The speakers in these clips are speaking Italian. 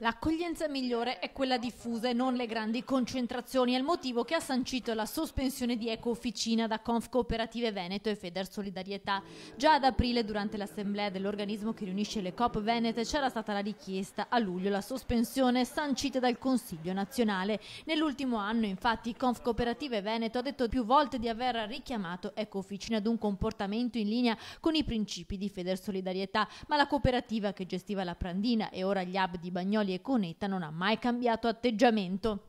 L'accoglienza migliore è quella diffusa e non le grandi concentrazioni, è il motivo che ha sancito la sospensione di Eco Officina da Conf Cooperative Veneto e Feder Solidarietà. Già ad aprile, durante l'assemblea dell'organismo che riunisce le COP Venete, c'era stata la richiesta, a luglio la sospensione sancita dal Consiglio nazionale. Nell'ultimo anno, infatti, Conf Cooperative Veneto ha detto più volte di aver richiamato Eco Officina ad un comportamento in linea con i principi di Feder Solidarietà, ma la cooperativa che gestiva la Prandina e ora gli hub di Bagnolo Romagnoli e Conetta non ha mai cambiato atteggiamento.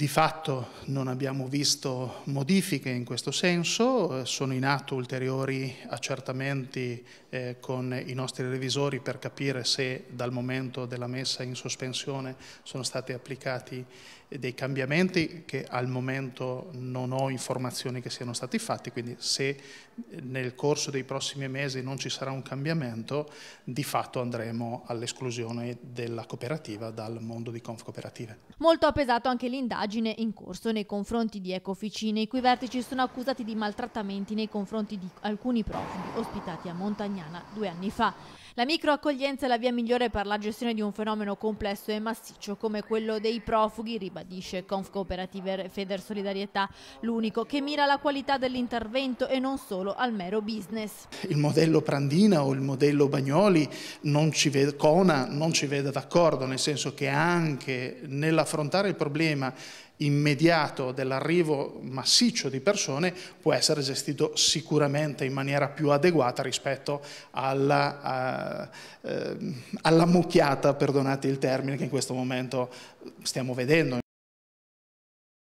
Di fatto non abbiamo visto modifiche in questo senso, eh, sono in atto ulteriori accertamenti eh, con i nostri revisori per capire se dal momento della messa in sospensione sono stati applicati dei cambiamenti che al momento non ho informazioni che siano stati fatti, quindi se eh, nel corso dei prossimi mesi non ci sarà un cambiamento, di fatto andremo all'esclusione della cooperativa dal mondo di conf cooperative. Molto ha pesato anche l'indagine indagine in corso nei confronti di Ecofficine, i cui vertici sono accusati di maltrattamenti nei confronti di alcuni profughi ospitati a Montagnana due anni fa. La microaccoglienza è la via migliore per la gestione di un fenomeno complesso e massiccio come quello dei profughi, ribadisce Confcooperative Feder Solidarietà, l'unico che mira alla qualità dell'intervento e non solo al mero business. Il modello Prandina o il modello Bagnoli non ci vede, Cona non ci vede d'accordo, nel senso che anche nell'affrontare il problema immediato dell'arrivo massiccio di persone può essere gestito sicuramente in maniera più adeguata rispetto alla, eh, ehm, alla mucchiata, perdonate il termine, che in questo momento stiamo vedendo.